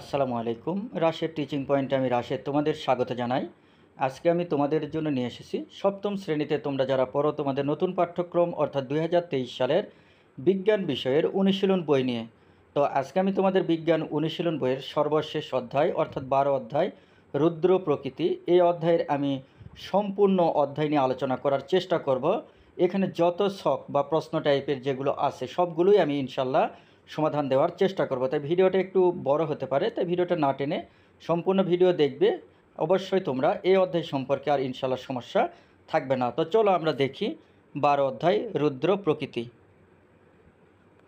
আসসালামু আলাইকুম রাশের টিচিং পয়েন্টে আমি রাশের তোমাদের স্বাগত জানাই আজকে আমি তোমাদের জন্য নিয়ে এসেছি সপ্তম শ্রেণীতে তোমরা যারা পড়ো তোমাদের নতুন পাঠ্যক্রম অর্থাৎ দুই সালের বিজ্ঞান বিষয়ের অনুশীলন বই নিয়ে তো আজকে আমি তোমাদের বিজ্ঞান অনুশীলন বইয়ের সর্বশেষ অধ্যায় অর্থাৎ বারো অধ্যায় রুদ্র প্রকৃতি এই অধ্যায়ের আমি সম্পূর্ণ অধ্যায় নিয়ে আলোচনা করার চেষ্টা করব এখানে যত শখ বা প্রশ্ন টাইপের যেগুলো আছে সবগুলোই আমি ইনশাল্লাহ সমাধান দেওয়ার চেষ্টা করব তাই ভিডিওটা একটু বড় হতে পারে তাই ভিডিওটা না টেনে সম্পূর্ণ ভিডিও দেখবে অবশ্যই তোমরা এই অধ্যায় সম্পর্কে আর ইনশাল্লাহ সমস্যা থাকবে না তো চলো আমরা দেখি বারো অধ্যায় রুদ্র প্রকৃতি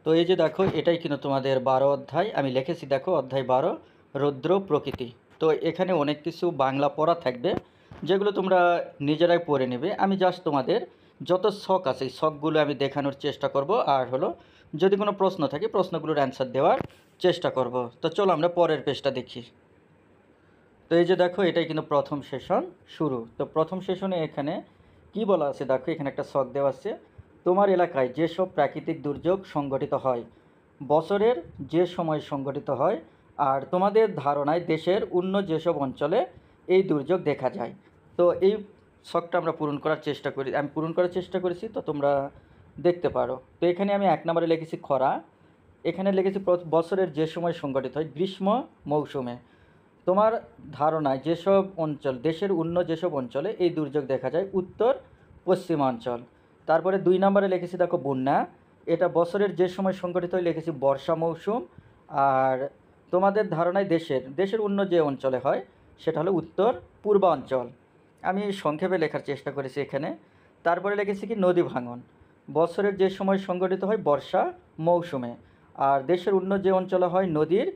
তো এই যে দেখো এটাই কিন্তু তোমাদের বারো অধ্যায় আমি লিখেছি দেখো অধ্যায় বারো রুদ্র প্রকৃতি তো এখানে অনেক কিছু বাংলা পড়া থাকবে যেগুলো তোমরা নিজেরাই পড়ে নেবে আমি জাস্ট তোমাদের যত শখ আছে এই শখগুলো আমি দেখানোর চেষ্টা করব আর হলো যদি কোনো প্রশ্ন থাকে প্রশ্নগুলোর অ্যান্সার দেওয়ার চেষ্টা করব তো চলো আমরা পরের পেজটা দেখি তো এই যে দেখো এটাই কিন্তু প্রথম সেশন শুরু তো প্রথম সেশনে এখানে কি বলা আছে দেখো এখানে একটা শখ দেওয়া আছে তোমার এলাকায় যেসব প্রাকৃতিক দুর্যোগ সংগঠিত হয় বছরের যে সময় সংগঠিত হয় আর তোমাদের ধারণায় দেশের অন্য যেসব অঞ্চলে এই দুর্যোগ দেখা যায় তো এই শখটা আমরা পূরণ করার চেষ্টা করি আমি পূরণ করার চেষ্টা করেছি তো তোমরা দেখতে পারো তো এখানে আমি এক নম্বরে লিখেছি খরা এখানে লিখেছি বছরের যে সময় সংগঠিত হয় গ্রীষ্ম মৌসুমে তোমার ধারণায় যেসব অঞ্চল দেশের অন্য যেসব অঞ্চলে এই দুর্যোগ দেখা যায় উত্তর পশ্চিমাঞ্চল তারপরে দুই নম্বরে লিখেছি দেখো বন্যা এটা বছরের যে সময় সংগঠিত হয় লিখেছি বর্ষা মৌসুম আর তোমাদের ধারণায় দেশের দেশের অন্য যে অঞ্চলে হয় সেটা হলো উত্তর পূর্বাঞ্চল আমি সংক্ষেপে লেখার চেষ্টা করেছি এখানে তারপরে লিখেছি কি নদী ভাঙন বছরের যে সময় সংগঠিত হয় বর্ষা মৌসুমে আর দেশের অন্য যে অঞ্চলে হয় নদীর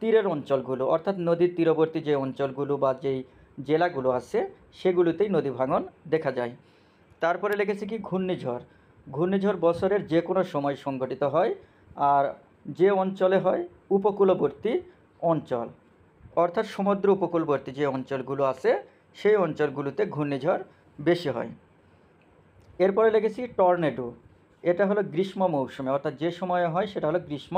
তীরের অঞ্চলগুলো অর্থাৎ নদীর তীরবর্তী যে অঞ্চলগুলো বা যেই জেলাগুলো আছে সেগুলোতেই নদী ভাঙন দেখা যায় তারপরে লিখেছে কি ঘূর্ণিঝড় ঘূর্ণিঝড় বছরের যে কোনো সময় সংগঠিত হয় আর যে অঞ্চলে হয় উপকূলবর্তী অঞ্চল অর্থাৎ সমুদ্র উপকূলবর্তী যে অঞ্চলগুলো আছে সেই অঞ্চলগুলোতে ঘূর্ণিঝড় বেশি হয় এরপরে লিখেছি টর্নেডো এটা হলো গ্রীষ্ম মৌসুমে অর্থাৎ যে সময়ে হয় সেটা হলো গ্রীষ্ম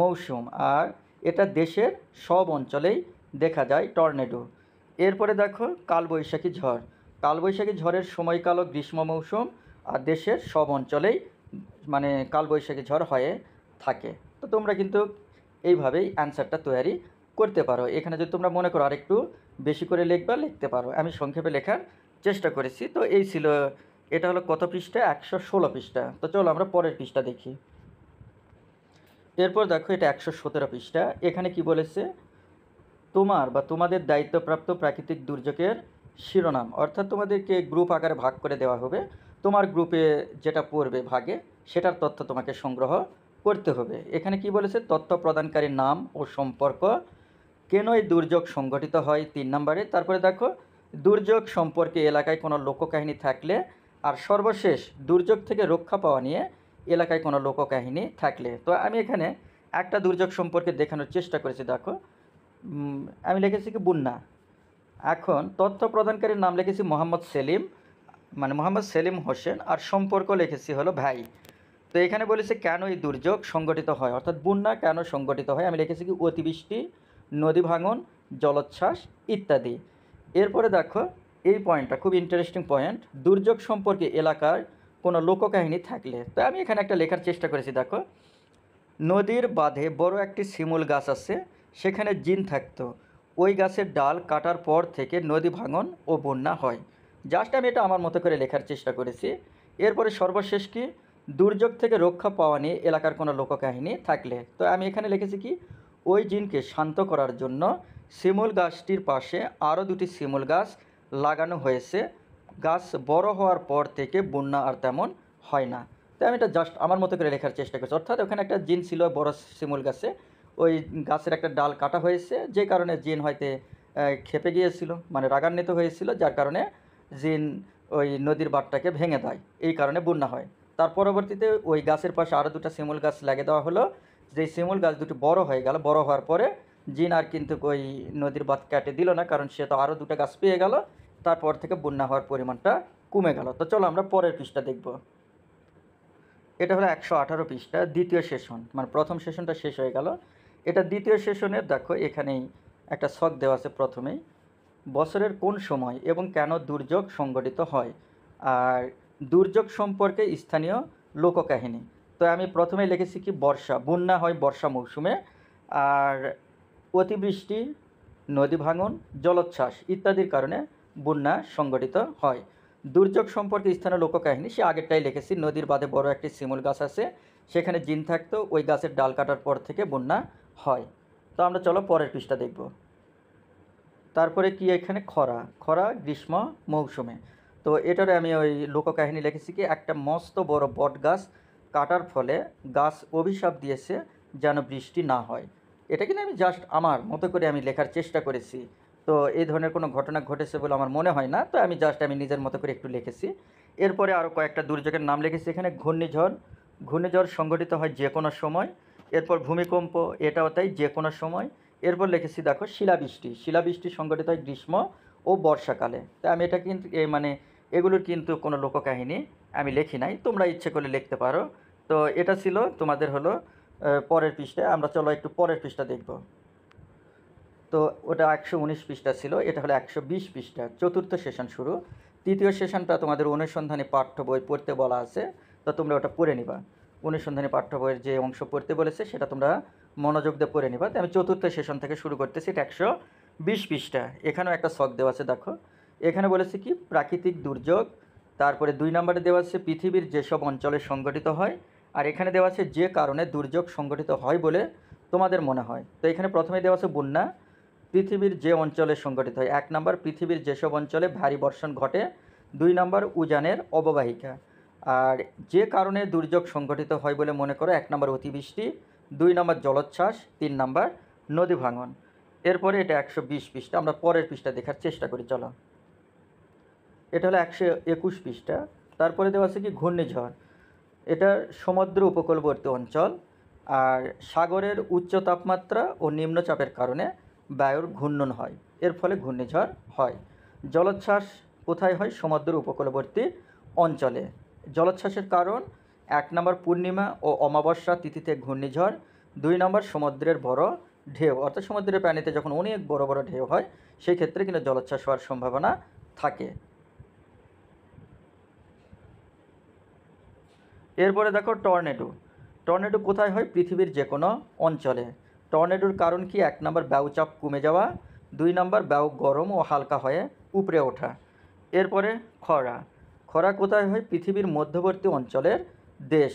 মৌসুম আর এটা দেশের সব অঞ্চলেই দেখা যায় টর্নেডো এরপরে দেখো কালবৈশাখী ঝড় কালবৈশাখী ঝড়ের সময়কালও গ্রীষ্ম মৌসুম আর দেশের সব অঞ্চলেই মানে কালবৈশাখী ঝড় হয়ে থাকে তো তোমরা কিন্তু এইভাবেই অ্যান্সারটা তৈরি করতে পারো এখানে যদি তোমরা মনে করো আরেকটু বেশি করে লিখবা লিখতে পারো আমি সংক্ষেপে লেখার চেষ্টা করেছি তো এই ছিল এটা হলো কত পৃষ্ঠা একশো ষোলো পৃষ্ঠা তো চলো আমরা পরের পৃষ্ঠা দেখি এরপর দেখো এটা একশো সতেরো পৃষ্ঠা এখানে কি বলেছে তোমার বা তোমাদের দায়িত্বপ্রাপ্ত প্রাকৃতিক দুর্যোগের শিরোনাম অর্থাৎ তোমাদেরকে গ্রুপ আকারে ভাগ করে দেওয়া হবে তোমার গ্রুপে যেটা পড়বে ভাগে সেটার তথ্য তোমাকে সংগ্রহ করতে হবে এখানে কি বলেছে তথ্য প্রদানকারীর নাম ও সম্পর্ক কেন এই দুর্যোগ সংঘটিত হয় তিন নম্বরে তারপরে দেখো দুর্যোগ সম্পর্কে এলাকায় কোনো লোককাহিনী থাকলে আর সর্বশেষ দুর্যোগ থেকে রক্ষা পাওয়া নিয়ে এলাকায় কোনো লোককাহিনী থাকলে তো আমি এখানে একটা দুর্যোগ সম্পর্কে দেখানোর চেষ্টা করেছি দেখো আমি লিখেছি কি বন্যা এখন তথ্য প্রদানকারীর নাম লিখেছি মোহাম্মদ সেলিম মানে মোহাম্মদ সেলিম হোসেন আর সম্পর্ক লিখেছি হলো ভাই তো এখানে বলেছে কেন এই দুর্যোগ সংগঠিত হয় অর্থাৎ বন্যা কেন সংগঠিত হয় আমি লিখেছি কি অতিবৃষ্টি নদী ভাঙন জলোচ্ছ্বাস ইত্যাদি এরপরে দেখো এই পয়েন্টটা খুব ইন্টারেস্টিং পয়েন্ট দুর্যোগ সম্পর্কে এলাকার কোনো লোককাহিনী থাকলে তো আমি এখানে একটা লেখার চেষ্টা করেছি দেখো নদীর বাঁধে বড় একটি শিমুল গাছ আছে সেখানে জিন থাকতো ওই গাছের ডাল কাটার পর থেকে নদী ভাঙন ও বন্যা হয় জাস্ট আমি এটা আমার মতো করে লেখার চেষ্টা করেছি এরপরে সর্বশেষ কি দুর্যোগ থেকে রক্ষা পাওয়া নিয়ে এলাকার কোনো লোককাহিনী থাকলে তো আমি এখানে লিখেছি কি ওই জিনকে শান্ত করার জন্য শিমুল গাছটির পাশে আরও দুটি শিমুল গাছ লাগানো হয়েছে গাছ বড় হওয়ার পর থেকে বন্যা আর তেমন হয় না তাই আমি এটা জাস্ট আমার মতো করে লেখার চেষ্টা করছি অর্থাৎ ওখানে একটা জিন ছিল বড় শিমুল গাছে ওই গাছের একটা ডাল কাটা হয়েছে যে কারণে জিন হয়তো খেপে গিয়েছিল মানে রাগান্বিত হয়েছিল যার কারণে জিন ওই নদীর বাটটাকে ভেঙে দেয় এই কারণে বন্যা হয় তার পরবর্তীতে ওই গাছের পাশে আরও দুটো শিমুল গাছ লাগিয়ে দেওয়া হলো যে শিমুল গাছ দুটি বড় হয়ে গেল বড় হওয়ার পরে জিন আর কিন্তু ওই নদীর বাঁধ কাটে দিল না কারণ সে তো আরও দুটো গাছ পেয়ে গেল তারপর থেকে বন্যা হওয়ার পরিমাণটা কমে গেল তো চলো আমরা পরের পৃষ্ঠা দেখব এটা হলো একশো আঠারো পৃষ্ঠা দ্বিতীয় সেশন মানে প্রথম সেশনটা শেষ হয়ে গেল এটা দ্বিতীয় সেশনে দেখো এখানেই একটা শখ দেওয়া আছে প্রথমেই বছরের কোন সময় এবং কেন দুর্যোগ সংগঠিত হয় আর দুর্যোগ সম্পর্কে স্থানীয় লোককাহিনী তো আমি প্রথমে লিখেছি কি বর্ষা বন্যা হয় বর্ষা মৌসুমে আর অতিবৃষ্টি নদী ভাঙন জলোচ্ছ্বাস ইত্যাদির কারণে বন্যা সংগঠিত হয় দুর্যোগ সম্পর্কে স্থানীয় লোককাহিনী সে আগেরটাই লিখেছি নদীর বাদে বড় একটি শিমুল গাছ আছে সেখানে জিন থাকতো ওই গাছের ডাল কাটার পর থেকে বন্যা হয় তো আমরা চলো পরের পৃষ্ঠা দেখব তারপরে কি এখানে খরা খরা গ্রীষ্ম মৌসুমে তো এটারে আমি ওই লোককাহিনী লিখেছি কি একটা মস্ত বড় বট গাছ কাটার ফলে গাছ অভিশাপ দিয়েছে যেন বৃষ্টি না হয় এটা কিন্তু আমি জাস্ট আমার মতো করে আমি লেখার চেষ্টা করেছি তো এই ধরনের কোনো ঘটনা ঘটেছে বলে আমার মনে হয় না তো আমি জাস্ট আমি নিজের মতো করে একটু লিখেছি এরপরে আরও কয়েকটা দুর্যোগের নাম লিখেছি এখানে ঘূর্ণিঝড় ঘূর্ণিঝড় সংঘটিত হয় যে কোনো সময় এরপর ভূমিকম্প এটাও তাই যে কোনো সময় এরপর লিখেছি দেখো শিলাবৃষ্টি শিলাবৃষ্টি সংঘটিত হয় গ্রীষ্ম ও বর্ষাকালে তো আমি এটা কিন্তু মানে এগুলোর কিন্তু কোনো লোককাহিনী আমি লেখি নাই তোমরা ইচ্ছে করে লিখতে পারো তো এটা ছিল তোমাদের হলো পরের পৃষ্ঠে আমরা চলো একটু পরের পৃষ্ঠা দেখব তো ওটা একশো উনিশ পৃষ্ঠা ছিল এটা হলো একশো বিশ পৃষ্ঠা চতুর্থ সেশন শুরু তৃতীয় সেশনটা তোমাদের অনুসন্ধানী পাঠ্য বই পড়তে বলা আছে তো তোমরা ওটা পড়ে নিবা অনুসন্ধানী পাঠ্য বইয়ের যে অংশ পড়তে বলেছে সেটা তোমরা মনোযোগ দিয়ে পড়ে নিবা তো আমি চতুর্থ সেশন থেকে শুরু করতেছি এটা একশো বিশ পৃষ্ঠা এখানেও একটা শখ দেওয়া আছে দেখো এখানে বলেছে কি প্রাকৃতিক দুর্যোগ তারপরে দুই নম্বরে দেওয়া আছে পৃথিবীর যেসব অঞ্চলে সংগঠিত হয় আর এখানে দেওয়া আছে যে কারণে দুর্যোগ সংগঠিত হয় বলে তোমাদের মনে হয় তো এখানে প্রথমে দেওয়া আছে বন্যা পৃথিবীর যে অঞ্চলে সংগঠিত হয় এক নম্বর পৃথিবীর যেসব অঞ্চলে ভারী বর্ষণ ঘটে দুই নম্বর উজানের অববাহিকা আর যে কারণে দুর্যোগ সংঘটিত হয় বলে মনে করো এক নম্বর অতিবৃষ্টি দুই নম্বর জলোচ্ছ্বাস তিন নম্বর নদী ভাঙন এরপরে এটা একশো বিশ পৃষ্ঠা আমরা পরের পৃষ্ঠা দেখার চেষ্টা করি চলো এটা হলো একশো একুশ পৃষ্ঠা তারপরে দেওয়া আছে কি ঘূর্ণিঝড় এটা সমুদ্র উপকূলবর্তী অঞ্চল আর সাগরের উচ্চ তাপমাত্রা ও নিম্নচাপের কারণে বায়ুর ঘূর্ণন হয় এর ফলে ঘূর্ণিঝড় হয় জলোচ্ছ্বাস কোথায় হয় সমুদ্র উপকূলবর্তী অঞ্চলে জলোচ্ছ্বাসের কারণ এক নম্বর পূর্ণিমা ও অমাবস্যা তিথিতে ঘূর্ণিঝড় দুই নম্বর সমুদ্রের বড় ঢেউ অর্থাৎ সমুদ্রের প্রাণীতে যখন অনেক বড় বড় ঢেউ হয় সেই ক্ষেত্রে কিন্তু জলোচ্ছ্বাস হওয়ার সম্ভাবনা থাকে এরপরে দেখো টর্নেডো টর্নেডো কোথায় হয় পৃথিবীর যে কোনো অঞ্চলে টর্নেডোর কারণ কি এক নম্বর বায়ু চাপ কমে যাওয়া দুই নম্বর বায়ু গরম ও হালকা হয়ে উপরে ওঠা এরপরে খরা খরা কোথায় হয় পৃথিবীর মধ্যবর্তী অঞ্চলের দেশ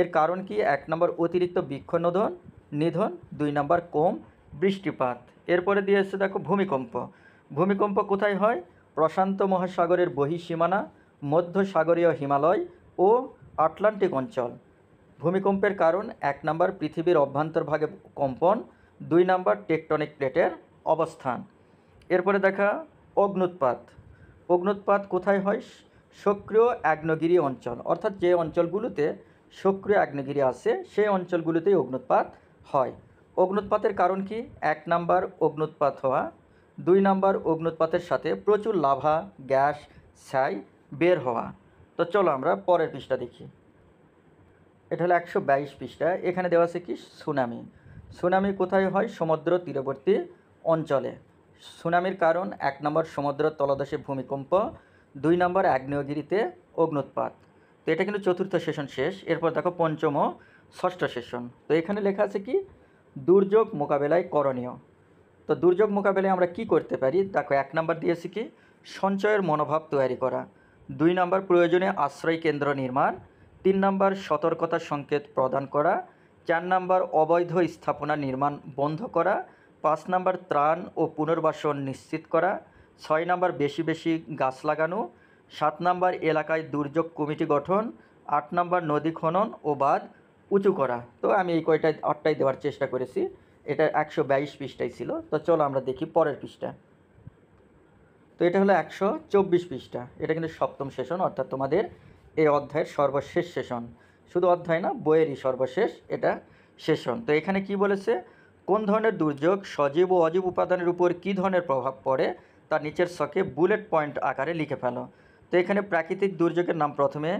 এর কারণ কি এক নম্বর অতিরিক্ত বৃক্ষনোধন নিধন দুই নম্বর কম বৃষ্টিপাত এরপরে দিয়ে এসে দেখো ভূমিকম্প ভূমিকম্প কোথায় হয় প্রশান্ত মহাসাগরের বহিঃসীমানা মধ্য সাগরীয় হিমালয় ও আটলান্টিক অঞ্চল ভূমিকম্পের কারণ এক নম্বর পৃথিবীর অভ্যন্তরভাগে কম্পন দুই নম্বর টেকটনিক প্লেটের অবস্থান এরপরে দেখা অগ্নুৎপাত অগ্নুৎপাত কোথায় হয় সক্রিয় আগ্নেয়গিরি অঞ্চল অর্থাৎ যে অঞ্চলগুলোতে সক্রিয় আগ্নেগিরি আছে সেই অঞ্চলগুলোতেই অগ্নুৎপাত হয় অগ্নুৎপাতের কারণ কি এক নাম্বার অগ্নুৎপাত হওয়া দুই নাম্বার অগ্নুৎপাতের সাথে প্রচুর লাভা গ্যাস ছাই বের হওয়া তো চলো আমরা পরের পৃষ্ঠা দেখি এটা হলো একশো বাইশ পৃষ্ঠা এখানে দেওয়া আছে কি সুনামি সুনামি কোথায় হয় সমুদ্র তীরবর্তী অঞ্চলে সুনামির কারণ এক নম্বর সমুদ্র তলদেশে ভূমিকম্প দুই নম্বর আগ্নেয়গিরিতে অগ্নুৎপাত তো এটা কিন্তু চতুর্থ সেশন শেষ এরপর দেখো পঞ্চম ও ষষ্ঠ সেশন তো এখানে লেখা আছে কি দুর্যোগ মোকাবেলায় করণীয় তো দুর্যোগ মোকাবেলায় আমরা কি করতে পারি দেখো এক নম্বর দিয়েছি কি সঞ্চয়ের মনোভাব তৈরি করা দুই নম্বর প্রয়োজনে আশ্রয় কেন্দ্র নির্মাণ তিন নাম্বার সতর্কতা সংকেত প্রদান করা চার নাম্বার অবৈধ স্থাপনা নির্মাণ বন্ধ করা পাঁচ নাম্বার ত্রাণ ও পুনর্বাসন নিশ্চিত করা ছয় নাম্বার বেশি বেশি গাছ লাগানো সাত নাম্বার এলাকায় দুর্যোগ কমিটি গঠন আট নাম্বার নদী খনন ও বাদ উঁচু করা তো আমি এই কয়টায় আটটাই দেওয়ার চেষ্টা করেছি এটা একশো বাইশ পৃষ্ঠাই ছিল তো চলো আমরা দেখি পরের পৃষ্ঠা তো এটা হলো একশো চব্বিশ পৃষ্ঠা এটা কিন্তু সপ্তম সেশন অর্থাৎ তোমাদের এই অধ্যায়ের সর্বশেষ সেশন শুধু অধ্যায় না বইয়েরই সর্বশেষ এটা সেশন তো এখানে কি বলেছে কোন ধরনের দুর্যোগ সজীব ও অজীব উপাদানের উপর কী ধরনের প্রভাব পড়ে তার নিচের শখে বুলেট পয়েন্ট আকারে লিখে ফেলো তো এখানে প্রাকৃতিক দুর্যোগের নাম প্রথমে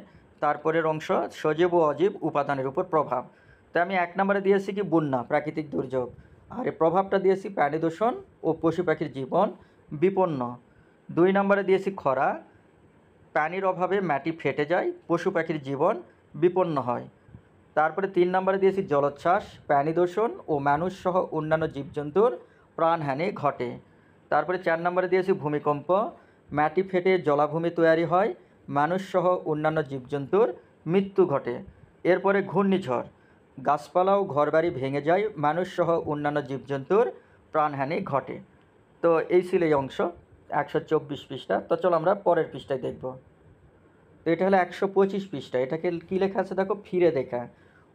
তারপরের অংশ সজীব ও অজীব উপাদানের উপর প্রভাব তো আমি এক নম্বরে দিয়েছি কি বন্যা প্রাকৃতিক দুর্যোগ আর এ প্রভাবটা দিয়েছি প্রাণী দূষণ ও পশু পাখির জীবন বিপন্ন দুই নম্বরে দিয়েছি খরা পানির অভাবে মাটি ফেটে যায় পশু পাখির জীবন বিপন্ন হয় তারপরে তিন নম্বরে দিয়েছি জলোচ্ছ্বাস পানি দূষণ ও মানুষসহ অন্যান্য জীবজন্তুর প্রাণহানি ঘটে তারপরে চার নম্বরে দিয়েছি ভূমিকম্প মাটি ফেটে জলাভূমি তৈরি হয় মানুষসহ অন্যান্য জীবজন্তুর মৃত্যু ঘটে এরপরে ঘূর্ণিঝড় গাছপালা ও ঘরবাড়ি ভেঙে যায় মানুষসহ অন্যান্য জীবজন্তুর প্রাণহানি ঘটে তো এই ছিল এই অংশ একশো চব্বিশ পৃষ্ঠা তো চলো আমরা পরের পৃষ্ঠায় দেখব তো এটা হলো একশো পঁচিশ পৃষ্ঠা এটাকে কী লেখা আছে দেখো ফিরে দেখা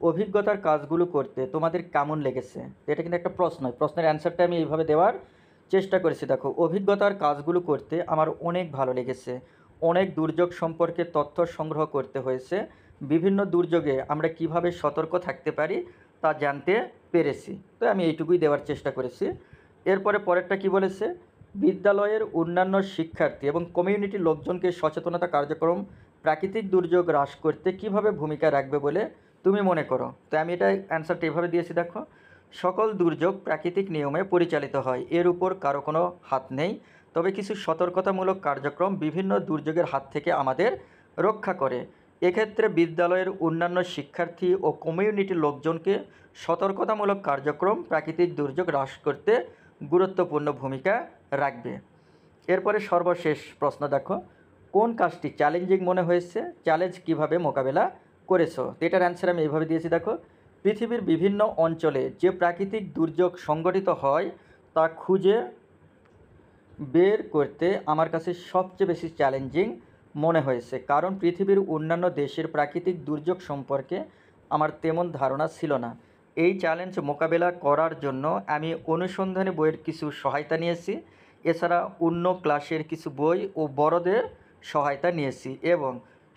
অভিজ্ঞতার কাজগুলো করতে তোমাদের কেমন লেগেছে এটা কিন্তু একটা প্রশ্ন প্রশ্নের অ্যান্সারটা আমি এইভাবে দেওয়ার চেষ্টা করেছি দেখো অভিজ্ঞতার কাজগুলো করতে আমার অনেক ভালো লেগেছে অনেক দুর্যোগ সম্পর্কে তথ্য সংগ্রহ করতে হয়েছে বিভিন্ন দুর্যোগে আমরা কিভাবে সতর্ক থাকতে পারি তা জানতে পেরেছি তো আমি এইটুকুই দেওয়ার চেষ্টা করেছি এরপরে পরেরটা কি বলেছে বিদ্যালয়ের অন্যান্য শিক্ষার্থী এবং কমিউনিটির লোকজনকে সচেতনতা কার্যক্রম প্রাকৃতিক দুর্যোগ হ্রাস করতে কিভাবে ভূমিকা রাখবে বলে তুমি মনে করো তো আমি এটা অ্যান্সারটা এভাবে দিয়েছি দেখো সকল দুর্যোগ প্রাকৃতিক নিয়মে পরিচালিত হয় এর উপর কারো কোনো হাত নেই তবে কিছু সতর্কতামূলক কার্যক্রম বিভিন্ন দুর্যোগের হাত থেকে আমাদের রক্ষা করে এক্ষেত্রে বিদ্যালয়ের অন্যান্য শিক্ষার্থী ও কমিউনিটির লোকজনকে সতর্কতামূলক কার্যক্রম প্রাকৃতিক দুর্যোগ হ্রাস করতে গুরুত্বপূর্ণ ভূমিকা রাখবে এরপরে সর্বশেষ প্রশ্ন দেখো কোন কাজটি চ্যালেঞ্জিং মনে হয়েছে চ্যালেঞ্জ কিভাবে মোকাবেলা করেছো এটার অ্যান্সার আমি এইভাবে দিয়েছি দেখো পৃথিবীর বিভিন্ন অঞ্চলে যে প্রাকৃতিক দুর্যোগ সংগঠিত হয় তা খুঁজে বের করতে আমার কাছে সবচেয়ে বেশি চ্যালেঞ্জিং মনে হয়েছে কারণ পৃথিবীর অন্যান্য দেশের প্রাকৃতিক দুর্যোগ সম্পর্কে আমার তেমন ধারণা ছিল না এই চ্যালেঞ্জ মোকাবেলা করার জন্য আমি অনুসন্ধানী বইয়ের কিছু সহায়তা নিয়েছি এছাড়া অন্য ক্লাসের কিছু বই ও বড়দের সহায়তা নিয়েছি এবং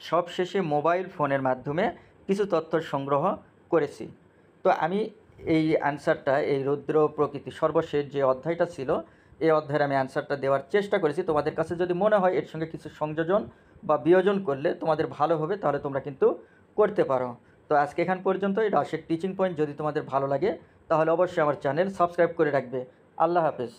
সবশেষে মোবাইল ফোনের মাধ্যমে কিছু তথ্য সংগ্রহ করেছি তো আমি এই অ্যান্সারটা এই রৌদ্র প্রকৃতি সর্বশেষ যে অধ্যায়টা ছিল এই অধ্যায়ের আমি অ্যান্সারটা দেওয়ার চেষ্টা করেছি তোমাদের কাছে যদি মনে হয় এর সঙ্গে কিছু সংযোজন বা বিয়োজন করলে তোমাদের ভালো হবে তাহলে তোমরা কিন্তু করতে পারো তো আজকে এখান পর্যন্ত এই রাশের টিচিং পয়েন্ট যদি তোমাদের ভালো লাগে তাহলে অবশ্যই আমার চ্যানেল সাবস্ক্রাইব করে রাখবে আল্লাহ হাফেজ